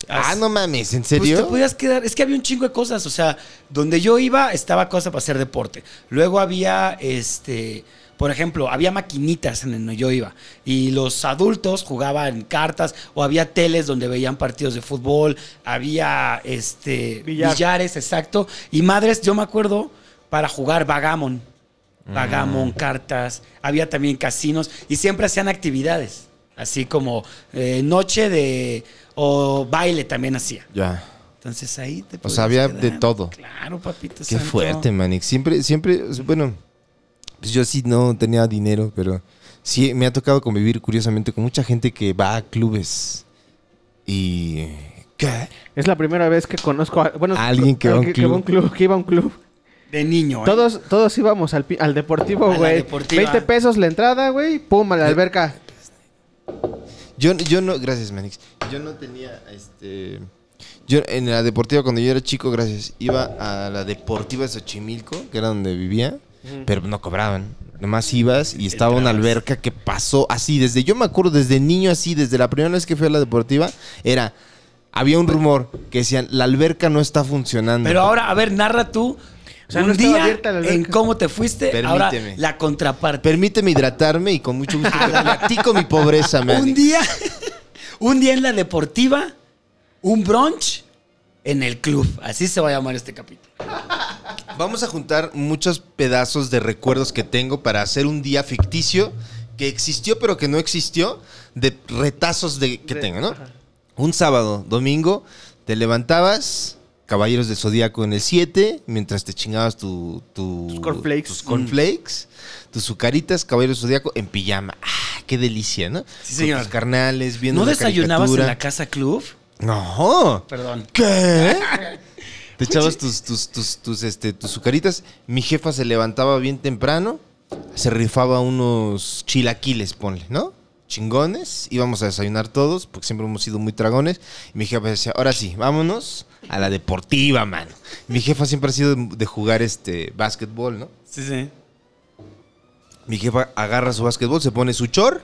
Ah, no mames, ¿en serio? Pues te podías quedar. Es que había un chingo de cosas. O sea, donde yo iba estaba cosa para hacer deporte. Luego había este. Por ejemplo, había maquinitas en donde yo iba y los adultos jugaban cartas o había teles donde veían partidos de fútbol, había este billares, exacto, y madres, yo me acuerdo para jugar vagamon, vagamon, mm. cartas, había también casinos y siempre hacían actividades. Así como eh, noche de. o baile también hacía. Ya. Entonces ahí te O sea, había de todo. Claro, papito. Qué fuerte, Manix. Siempre, siempre, bueno, pues yo sí no tenía dinero, pero sí me ha tocado convivir curiosamente con mucha gente que va a clubes. Y. ¿Qué? Es la primera vez que conozco a. Bueno, alguien que, va a un, club. Que iba a un club. De niño. ¿eh? Todos, todos íbamos al, al deportivo, güey. 20 pesos la entrada, güey. Pum, a la eh, alberca. Yo, yo no, gracias, Manix. Yo no tenía, este... Yo en la deportiva, cuando yo era chico, gracias, iba a la deportiva de Xochimilco, que era donde vivía, pero no cobraban. Nomás ibas y estaba una alberca que pasó así, desde, yo me acuerdo, desde niño así, desde la primera vez que fui a la deportiva, era, había un rumor que decían, la alberca no está funcionando. Pero ahora, a ver, narra tú un día en cómo te fuiste, ahora la contraparte. Permíteme hidratarme y con mucho gusto platico mi pobreza, man. Un día, un día en la deportiva, un brunch en el club. Así se va a llamar este capítulo. Vamos a juntar muchos pedazos de recuerdos que tengo para hacer un día ficticio que existió pero que no existió de retazos de, que tengo, ¿no? Un sábado, domingo, te levantabas, Caballeros de Zodíaco en el 7, mientras te chingabas tu, tus cornflakes, tus, tus sucaritas, Caballeros de Zodíaco en pijama. ¡Ah, qué delicia, ¿no? Sí, señor. carnales, viendo ¿No desayunabas en la casa club? No. Perdón. ¿Qué? te echabas tus, tus, este, tus sucaritas. Mi jefa se levantaba bien temprano, se rifaba unos chilaquiles, ponle, ¿no? chingones, íbamos a desayunar todos, porque siempre hemos sido muy tragones. Y mi jefa decía, ahora sí, vámonos a la deportiva, mano. Mi jefa siempre ha sido de jugar este básquetbol, ¿no? Sí, sí. Mi jefa agarra su básquetbol, se pone su chor,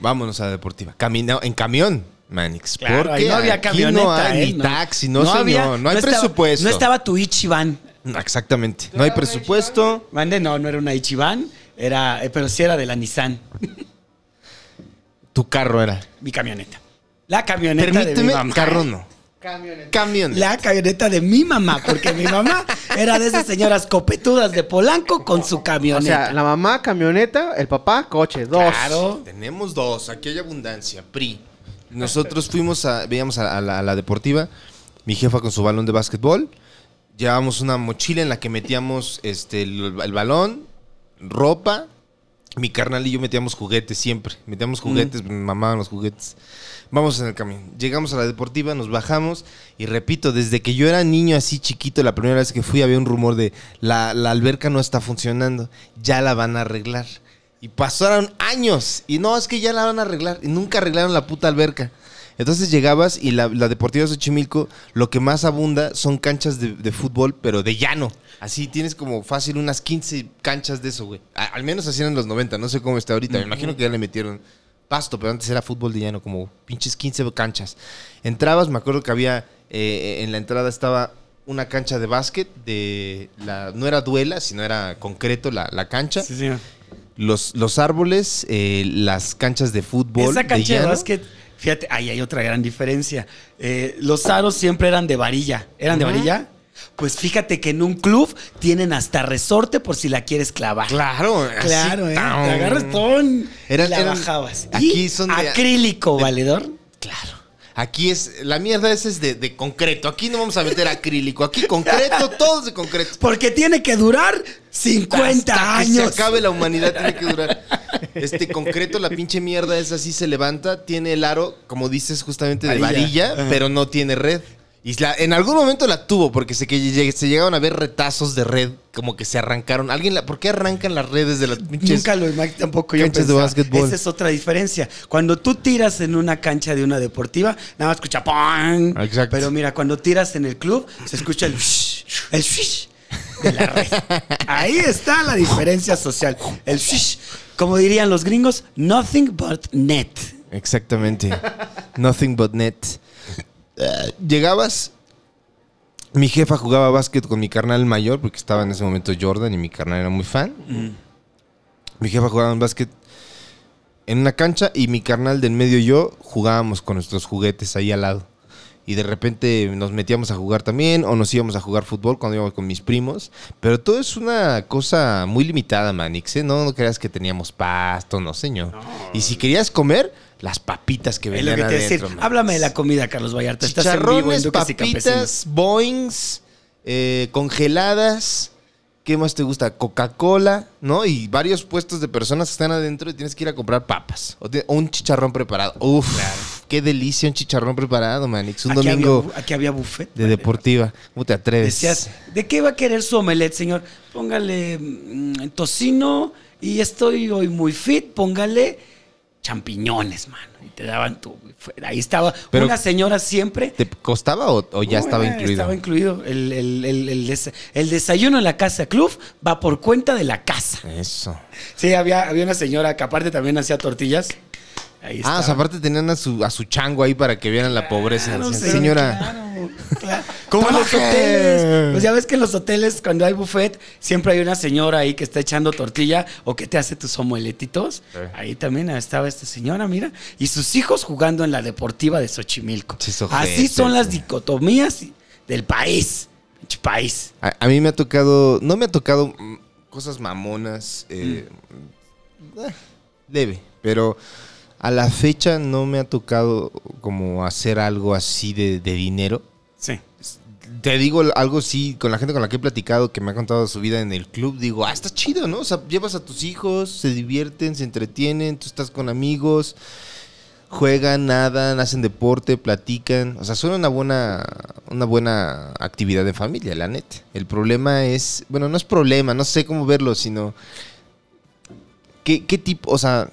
vámonos a la deportiva. en camión, Manix. porque no había camión ¿eh? ni taxi, no, no hay presupuesto. no estaba tu Ichiban. Exactamente, no hay presupuesto. Mande, no, no era una Ichiban, era, eh, pero sí era de la Nissan. Tu carro era. Mi camioneta. La camioneta de mi mamá. carro no. Camioneta. La camioneta de mi mamá, porque mi mamá era de esas señoras copetudas de Polanco con su camioneta. O sea, la mamá camioneta, el papá coche, dos. Claro. Tenemos dos, aquí hay abundancia, PRI. Nosotros fuimos a, veíamos a, la, deportiva, mi jefa con su balón de básquetbol, llevábamos una mochila en la que metíamos este, el balón, ropa, mi carnal y yo metíamos juguetes siempre. Metíamos juguetes, mi mm. mamaban los juguetes. Vamos en el camino. Llegamos a la deportiva, nos bajamos. Y repito, desde que yo era niño así chiquito, la primera vez que fui había un rumor de la, alberca no está funcionando. Ya la van a arreglar. Y pasaron años. Y no, es que ya la van a arreglar. Y nunca arreglaron la puta alberca. Entonces llegabas y la, Deportiva de Xochimilco, lo que más abunda son canchas de fútbol, pero de llano. Así tienes como fácil unas 15 canchas de eso, güey. al menos así eran los 90, no sé cómo está ahorita. Me imagino que ya le metieron pasto, pero antes era fútbol de llano, como pinches 15 canchas. Entrabas, me acuerdo que había, eh, en la entrada estaba una cancha de básquet, de la, no era duela, sino era concreto la, cancha. Sí, sí. Los, los árboles, eh, las canchas de fútbol. Esa cancha de, básquet, fíjate, ahí hay otra gran diferencia. Eh, los aros siempre eran de varilla. ¿Eran de varilla? Pues fíjate que en un club tienen hasta resorte por si la quieres clavar. Claro, claro, ¿eh? Te agarras ton y la bajabas. Aquí son acrílico, valedor. Claro. Aquí es, la mierda esa es de, concreto. Aquí no vamos a meter acrílico. Aquí concreto, todos de concreto. Porque tiene que durar 50 años. Que se acabe la humanidad, tiene que durar. Este concreto, la pinche mierda es así se levanta. Tiene el aro, como dices, justamente de varilla pero no tiene red. Y en algún momento la tuvo, porque se, que, se llegaron a ver retazos de red, como que se arrancaron. ¿Alguien la, ¿Por qué arrancan las redes de la... pinches? Nunca lo tampoco yo Esa es otra diferencia. Cuando tú tiras en una cancha de una deportiva, nada más escucha PAM. Pero mira, cuando tiras en el club, se escucha el shh, el shh de la red. Ahí está la diferencia social. El shh, como dirían los gringos, nothing but net. Exactamente. Nothing but net. Eh, llegabas. Mi jefa jugaba básquet con mi carnal mayor, porque estaba en ese momento Jordan y mi carnal era muy fan. Mm. Mi jefa jugaba en básquet en una cancha y mi carnal de en medio yo jugábamos con nuestros juguetes ahí al lado y de repente nos metíamos a jugar también o nos íbamos a jugar fútbol cuando íbamos con mis primos. Pero todo es una cosa muy limitada, Manix. No, no creas que teníamos pasto, no, señor. Y si querías comer, las papitas que venían adentro. Decir. Háblame de la comida, Carlos Vallarta. Estás papitas, boings, eh, congeladas. ¿Qué más te gusta? Coca-Cola, ¿no? Y varios puestos de personas están adentro y tienes que ir a comprar papas. O, un chicharrón preparado. Uf qué delicia un chicharrón preparado, Manix. Un domingo. aquí había buffet. De deportiva. ¿Cómo te atreves? Decías, ¿de qué va a querer su omelette, señor? Póngale mm, tocino y estoy hoy muy fit, póngale champiñones, mano. Y te daban tu. Ahí estaba Pero una señora siempre. ¿Te costaba o, ya estaba incluido? Estaba incluido. El, el, desayuno en la casa club va por cuenta de la casa. Eso. Sí, había, había una señora que aparte también hacía tortillas ah, aparte tenían a su, a su chango ahí para que vieran la ah, pobreza. señora. los hoteles. Pues ya ves que en los hoteles, cuando hay buffet, siempre hay una señora ahí que está echando tortilla o que te hace tus omeletitos. Ahí también estaba esta señora, mira. Y sus hijos jugando en la deportiva de Xochimilco. Así son las dicotomías del país. País. A, mí me ha tocado. No me ha tocado mm, cosas mamonas. Debe, eh, mm. eh, pero a la fecha no me ha tocado como hacer algo así de, dinero. Sí. Te digo algo, así, con la gente con la que he platicado, que me ha contado su vida en el club, digo, ah, está chido, ¿no? O sea, llevas a tus hijos, se divierten, se entretienen, tú estás con amigos, juegan, nadan, hacen deporte, platican. O sea, suena una buena, una buena actividad de familia, la net. El problema es, bueno, no es problema, no sé cómo verlo, sino... ¿Qué, qué tipo, o sea,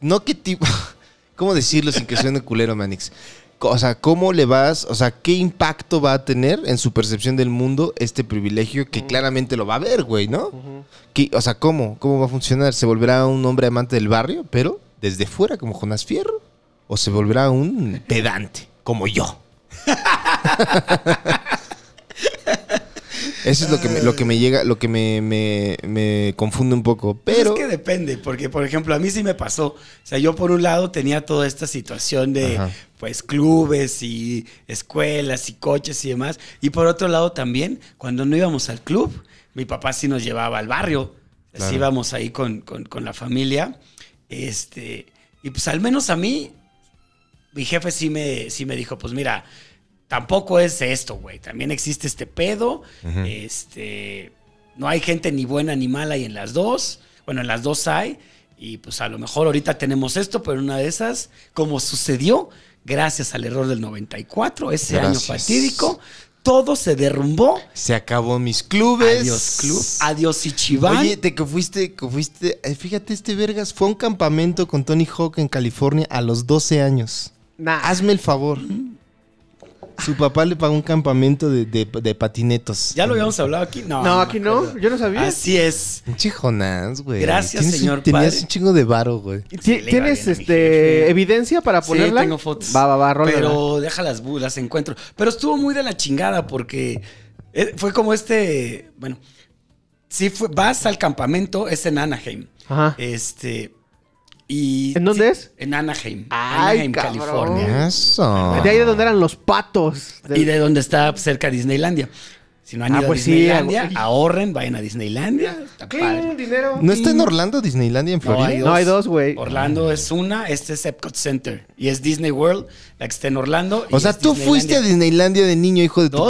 no qué tipo, ¿cómo decirlo sin que suene culero, Manix? O sea, ¿cómo le vas, o sea, qué impacto va a tener en su percepción del mundo este privilegio que claramente lo va a ver, güey, ¿no? o sea, ¿cómo? ¿Cómo va a funcionar? ¿Se volverá un hombre amante del barrio, pero desde fuera, como Jonás Fierro? ¿O se volverá un pedante, como yo? Eso es lo que me, lo que me llega, lo que me, confunde un poco. Pues pero... Es que depende, porque por ejemplo, a mí sí me pasó. O sea, yo por un lado tenía toda esta situación de pues clubes y escuelas y coches y demás. Y por otro lado también, cuando no íbamos al club, mi papá sí nos llevaba al barrio. Así íbamos ahí con, con la familia. Este, y pues al menos a mí, mi jefe sí me, sí me dijo, pues mira, tampoco es esto, güey. También existe este pedo. Este. No hay gente ni buena ni mala y en las dos. Bueno, en las dos hay. Y pues a lo mejor ahorita tenemos esto, pero una de esas, como sucedió, gracias al error del 94, ese año fatídico, todo se derrumbó. Se acabó mis clubes. Adiós club. Adiós Ichiban. Oye, te que fuiste, que fuiste, eh, fíjate este vergas, fue un campamento con Tony Hawk en California a los 12 años. Hazme el favor. Su papá le pagó un campamento de, patinetos. ¿Ya lo habíamos hablado aquí? No. No, aquí no. Yo no sabía. Así es. Un güey. Gracias, señor. padre. Tenías un chingo de varo, güey. ¿Tienes este, evidencia para ponerla? Sí, tengo fotos. Va, va, va, rola. Pero déjalas, las encuentro. Pero estuvo muy de la chingada porque eh, fue como este. Bueno, si vas al campamento, es en Anaheim. Ajá. Este ¿En dónde es? En Anaheim, Anaheim, California. De ahí de donde eran los patos. Y de donde está cerca Disneylandia. Si no han ah, ido a pues Disneylandia, ahorren, vayan a Disneylandia. dinero. ¿No está en mm. Orlando Disneylandia en Florida? No, hay dos, güey. Orlando ah. es una, este es Epcot Center. Y es Disney World, la que está en Orlando. O sea, tú fuiste a Disneylandia de niño, hijo de tu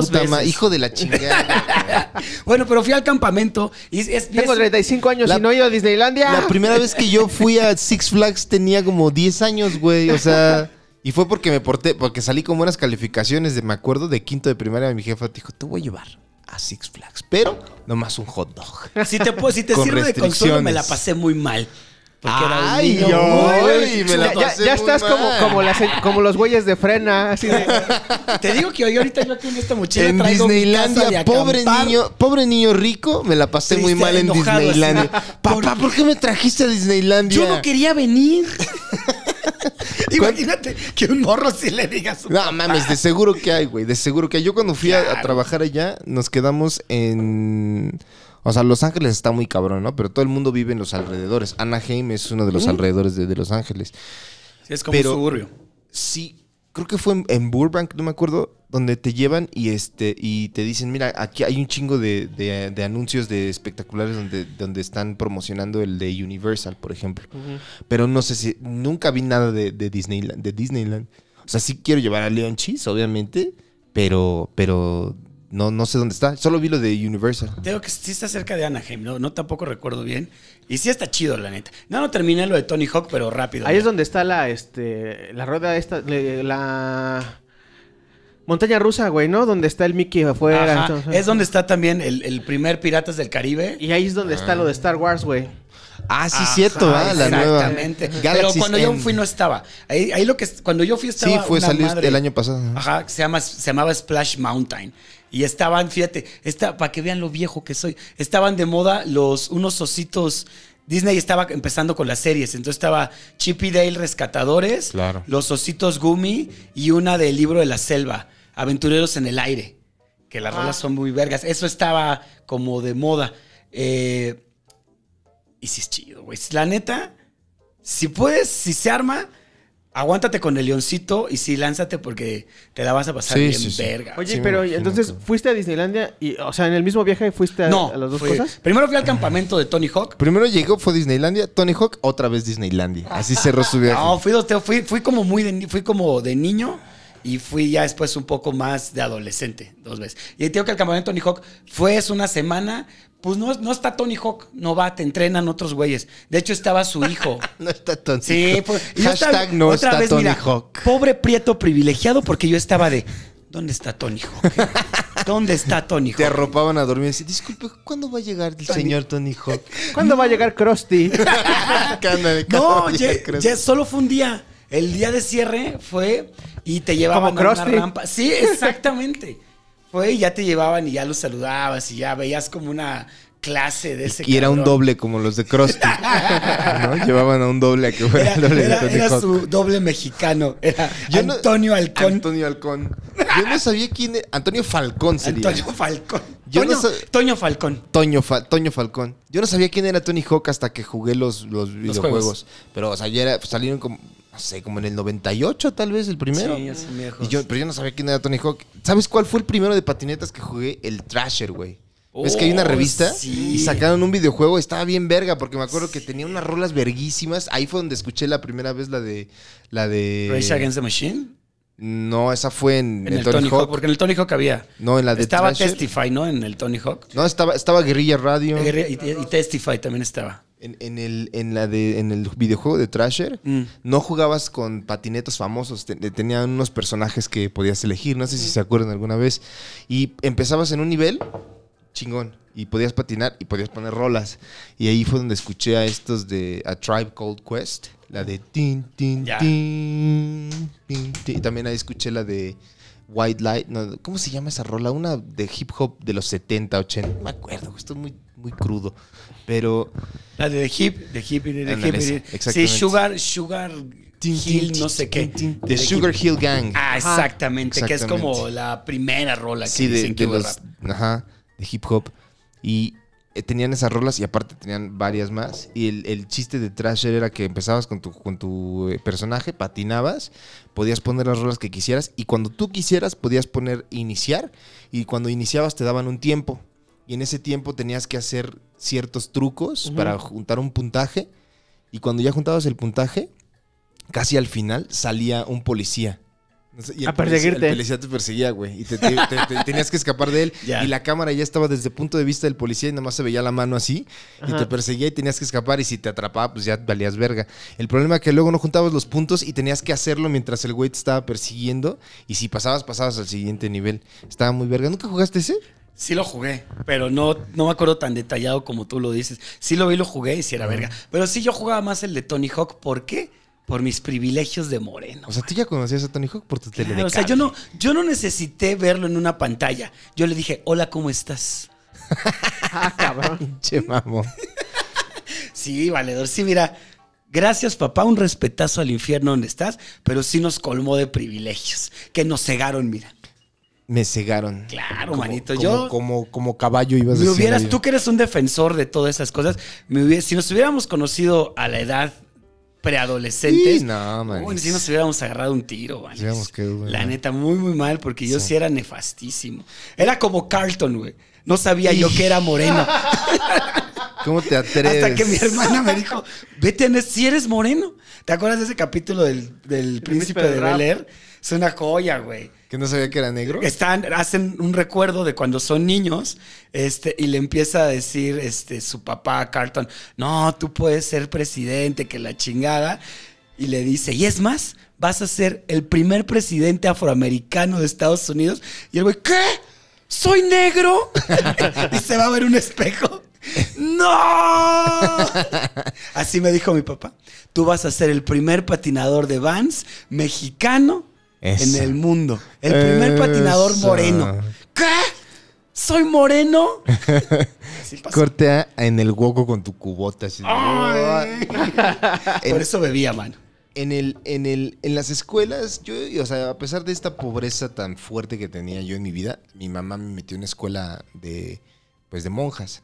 hijo de la chingada. bueno, pero fui al campamento. Y Tengo 35 años y no he ido a Disneylandia. La primera vez que yo fui a Six Flags tenía como 10 años, güey. O sea... Y fue porque me porté, porque salí con buenas calificaciones de, me acuerdo, de quinto de primaria. Mi jefa dijo, te voy a llevar a Six Flags, pero nomás un hot dog. Si te, sirve de consuelo, me la pasé muy mal. Ay, me la ya, estás como, como, los güeyes de frena. Te digo que hoy ahorita yo aquí esta mochila en Disneylandia, pobre niño, pobre niño rico, me la pasé muy mal en Disneylandia. Papá, ¿por qué me trajiste a Disneylandia? Yo no quería venir. Imagínate que un morro Si le diga su. No mames, de seguro que hay, güey. De seguro que hay. Yo cuando fui a, trabajar allá, nos quedamos en. O sea, Los Ángeles está muy cabrón, ¿no? Pero todo el mundo vive en los alrededores. Anaheim es uno de los alrededores de, Los Ángeles. es como suburbio. Sí, creo que fue en Burbank, no me acuerdo donde te llevan y este y te dicen, mira, aquí hay un chingo de, anuncios de espectaculares donde, donde están promocionando el de Universal, por ejemplo. Pero no sé si, nunca vi nada de, de, Disneyland, de Disneyland. O sea, sí quiero llevar a Leon Cheese, obviamente, pero, pero no, no sé dónde está. Solo vi lo de Universal. Tengo que sí está cerca de Anaheim, ¿no? tampoco recuerdo bien. Y sí está chido, la neta. No, no terminé lo de Tony Hawk, pero rápido. Ahí es donde está la, este, la rueda esta, la... Montaña rusa, güey, ¿no? Donde está el Mickey afuera. Es donde está también el, primer Piratas del Caribe. Y ahí es donde está lo de Star Wars, güey. Ah, sí, cierto, ah, la La exactamente. Pero cuando yo fui no estaba. Ahí, lo que cuando yo fui estaba. Sí, fue salir el año pasado. Ajá, se, llama, se llamaba Splash Mountain. Y estaban, fíjate, esta, para que vean lo viejo que soy, estaban de moda los unos ositos Disney estaba empezando con las series, entonces estaba Chippy Dale Rescatadores, Los Ositos Gumi y una del libro de la selva, Aventureros en el Aire, que las ah. rolas son muy vergas. Eso estaba como de moda. Eh, y si es chido, güey. La neta, si puedes, si se arma, aguántate con el leoncito y sí, lánzate porque te la vas a pasar bien verga. Oye, pero entonces fuiste a Disneylandia y, o sea, en el mismo viaje fuiste a, no, las dos cosas. Primero fui al campamento de Tony Hawk. Primero llegó, fue Disneylandia, Tony Hawk, otra vez Disneylandia. Así cerró su viaje. No, fui, fui como muy de, fui como de niño y fui ya después un poco más de adolescente, dos veces. Y te digo que el campamento de Tony Hawk fue es una semana, pues no, está Tony Hawk, no va, te entrenan otros güeyes. De hecho, estaba su hijo. no está Tony Sí, pues. Hashtag no está Tony Hawk. Pobre Prieto privilegiado, porque yo estaba de. ¿Dónde está Tony Hawk? ¿Dónde está Tony Hawk? Te arropaban a dormir y decían, disculpe, ¿cuándo va a llegar el señor Tony Hawk? ¿Cuándo va a llegar Krusty? no, ya, solo fue un día. El día de cierre fue y te llevaban a una rampa. Sí, exactamente fue y ya te llevaban y ya los saludabas y ya veías como una clase de ese Y, era un doble como los de Krusty. ¿no? Llevaban a un doble a que fuera era, el doble Era su doble mexicano. Era Antonio no, Antonio Yo no sabía quién era. Antonio Falcón sería. Antonio Falcón. Yo Toño, no Falcón. Toño, Falcón. Yo no sabía quién era Tony Hawk hasta que jugué los, los, videojuegos. Pero, o sea, ya pues, salieron como no sé, como en el 98 tal vez, el primero. Sí, pero yo no sabía quién era Tony Hawk. ¿Sabes cuál fue el primero de patinetas que jugué? El Thrasher güey. es que hay una oh, revista y sacaron un videojuego, estaba bien verga, porque me acuerdo que tenía unas rolas verguísimas. Ahí fue donde escuché la primera vez la de. La de. Rage Against the Machine. No, esa fue en, el, Tony, Hawk. Porque en el Tony Hawk había. No, en la de Estaba Testify, ¿no? En el Tony Hawk. No, estaba, estaba Guerrilla Radio. y, Testify también estaba. En, el, en, la en el videojuego de Trasher, mm. no jugabas con patinetos famosos. tenían unos personajes que podías elegir. No sé si se acuerdan alguna vez. Y empezabas en un nivel chingón. Y podías patinar y podías poner rolas. Y ahí fue donde escuché a estos de A Tribe Called Quest la de tin, tin, tin, Y también ahí escuché la de White Light. ¿Cómo se llama esa rola? Una de hip hop de los 70, 80. No me acuerdo, esto es muy, muy crudo. Pero. La de Hip, De Hip, de Hip. Sí, Sugar, Sugar. Hill, no sé qué. the de Sugar Hill Gang. Ah, exactamente, que es como la primera rola que sí, de, de los, Ajá, de hip hop. Y, eh, tenían esas rolas y aparte tenían varias más. Y el, chiste de Thrasher era que empezabas con tu, con tu eh, personaje, patinabas, podías poner las rolas que quisieras y cuando tú quisieras podías poner iniciar y cuando iniciabas te daban un tiempo. Y en ese tiempo tenías que hacer ciertos trucos para juntar un puntaje. Y cuando ya juntabas el puntaje, casi al final salía un policía a perseguirte. policía te perseguía, güey. Y tenías que escapar de él. Y la cámara ya estaba desde el punto de vista del policía y nada más se veía la mano así. Y te perseguía y tenías que escapar. Y si te atrapaba, pues ya valías verga. El problema es que luego no juntabas los puntos y tenías que hacerlo mientras el güey te estaba persiguiendo. Y si pasabas, pasabas al siguiente nivel. Estaba muy verga. ¿Nunca jugaste ese? Sí lo jugué, pero no, no me acuerdo tan detallado como tú lo dices. Sí lo vi, lo jugué y sí era verga. Pero sí yo jugaba más el de Tony Hawk. ¿Por qué? por mis privilegios de moreno. O sea, tú ya conocías a Tony Hawk por tu O sea, yo no, yo no necesité verlo en una pantalla. Yo le dije, hola, ¿cómo estás? Ah, cabrón. che, mamón. sí, valedor. Sí, mira, Gracias, papá, un respetazo al infierno donde estás, pero sí nos colmó de privilegios, que nos cegaron, mira. Me cegaron. Claro, manito. yo. Como, como caballo ibas me hubieras, Tú que eres un defensor de todas esas cosas, me si nos hubiéramos conocido a la edad preadolescentes. Sí, no, man. si nos hubiéramos agarrado un tiro, La neta, muy, muy mal, porque yo sí. era nefastísimo. Era como Carlton, güey. No sabía yo que era moreno. ¿Cómo te atreves? Hasta que mi hermana me dijo, vete, si eres moreno. ¿Te acuerdas de ese capítulo del, Príncipe, de Bel Air? Es una joya, güey. ¿Que no sabía que era negro? Están, hacen un recuerdo de cuando son niños este, y le empieza a decir este, su papá, Carlton, no, tú puedes ser presidente, que la chingada. Y le dice, y es más, vas a ser el primer presidente afroamericano de Estados Unidos. Y el güey, ¿qué? ¿Soy negro? y se va a ver un espejo. ¡No! Así me dijo mi papá. Tú vas a ser el primer patinador de Vans mexicano en el mundo. El primer patinador moreno. ¿Qué? ¿Soy moreno? Cortea en el hueco con tu cubota. Por eso bebía, mano. En, el, el, en las escuelas, yo, o sea, a pesar de esta pobreza tan fuerte que tenía yo en mi vida, mi mamá me metió en una escuela de, pues, de monjas.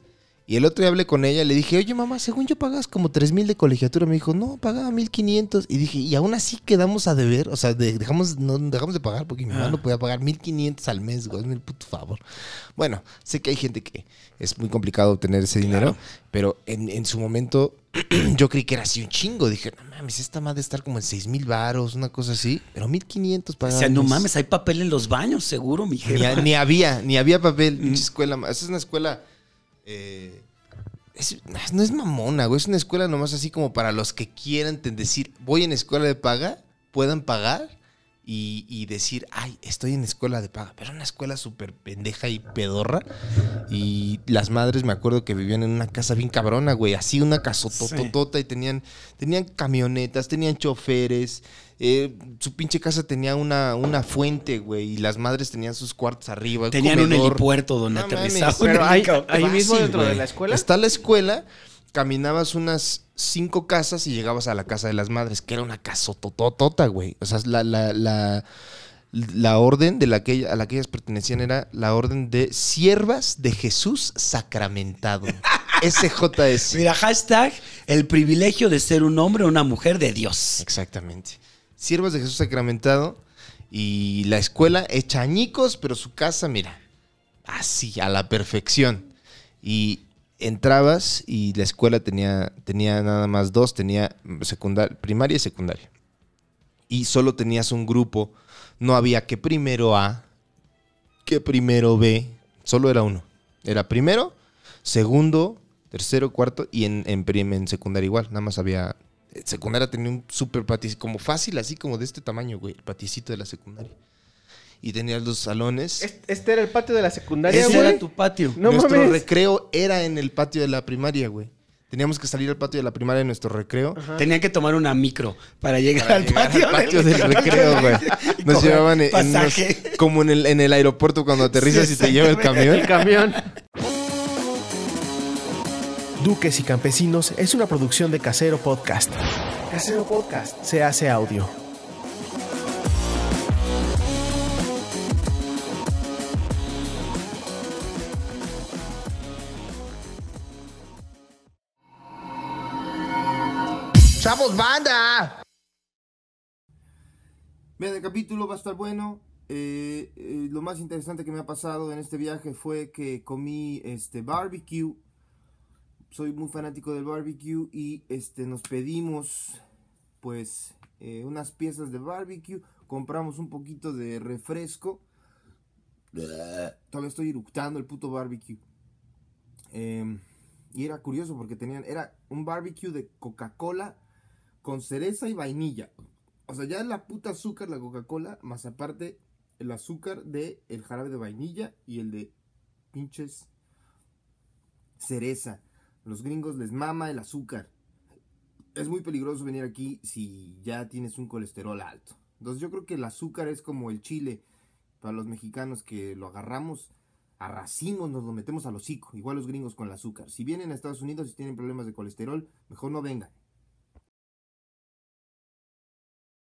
Y el otro día hablé con ella, le dije, oye mamá, según yo pagas como 3 mil de colegiatura. Me dijo, no, pagaba 1500. Y dije, y aún así quedamos a deber, o sea, dejamos, no, dejamos de pagar porque mi mamá ah. no podía pagar 1500 al mes, güey, puto favor. Bueno, sé que hay gente que es muy complicado obtener ese dinero, pero en, su momento yo creí que era así un chingo. Dije, no mames, esta de estar como en 6 mil varos, una cosa así. Pero 1500 para. O sea, no mames, hay papel en los baños, seguro, mi jefe. Ni, había, ni había papel. Mm. Escuela, esa es una escuela eh, ah, no es mamona, güey. Es una escuela nomás así como para los que quieran decir, voy en escuela de paga, puedan pagar y, decir, ay, estoy en escuela de paga, pero una escuela súper pendeja y pedorra. Y las madres me acuerdo que vivían en una casa bien cabrona, güey, así una casotototota y tenían, tenían camionetas, tenían choferes. Eh, su pinche casa tenía una, una fuente, güey, y las madres tenían sus cuartos arriba. Tenían un aeropuerto donde aterrizaban. Pero ahí, ahí mismo dentro de la escuela. Está la escuela, caminabas unas cinco casas y llegabas a la casa de las madres, que era una casototota, güey. O sea, la, la orden de la que, a la que ellas pertenecían era la orden de siervas de Jesús sacramentado. SJS. Mira, hashtag el privilegio de ser un hombre o una mujer de Dios. Exactamente. Siervas de Jesús sacramentado y la escuela hecha añicos, pero su casa, mira, así, a la perfección. Y, entrabas y la escuela tenía, tenía nada más dos, tenía secundaria, primaria y secundaria. Y solo tenías un grupo, no había que primero A, que primero B, solo era uno. Era primero, segundo, tercero, cuarto y en, en, en secundaria igual, nada más había... Eh, secundaria tenía un super paticito como fácil, así como de este tamaño, güey, el paticito de la secundaria y tenías los salones. Este, era el patio de la secundaria, Ese era tu patio. nuestro recreo era en el patio de la primaria, güey. Teníamos que salir al patio de la primaria en nuestro recreo. Tenían que tomar una micro para llegar, al, patio del, recreo, Nos llevaban como en el, en el aeropuerto cuando aterrizas y te lleva el camión. El camión. Duques y Campesinos es una producción de Casero Podcast. Casero Podcast se hace audio. Vamos, banda! Mira, el capítulo va a estar bueno. Eh, eh, lo más interesante que me ha pasado en este viaje fue que comí este barbecue. Soy muy fanático del barbecue y este, nos pedimos pues eh, unas piezas de barbecue. Compramos un poquito de refresco. Todavía estoy eructando el puto barbecue. Em, y era curioso porque tenían, era un barbecue de Coca-Cola con cereza y vainilla. O sea, ya la puta azúcar, la Coca-Cola, más aparte el azúcar de el jarabe de vainilla y el de pinches cereza. Los gringos les mama el azúcar. Es muy peligroso venir aquí si ya tienes un colesterol alto. Entonces yo creo que el azúcar es como el chile para los mexicanos que lo agarramos, arracimos, nos lo metemos al hocico. Igual los gringos con el azúcar. Si vienen a Estados Unidos y tienen problemas de colesterol, mejor no vengan.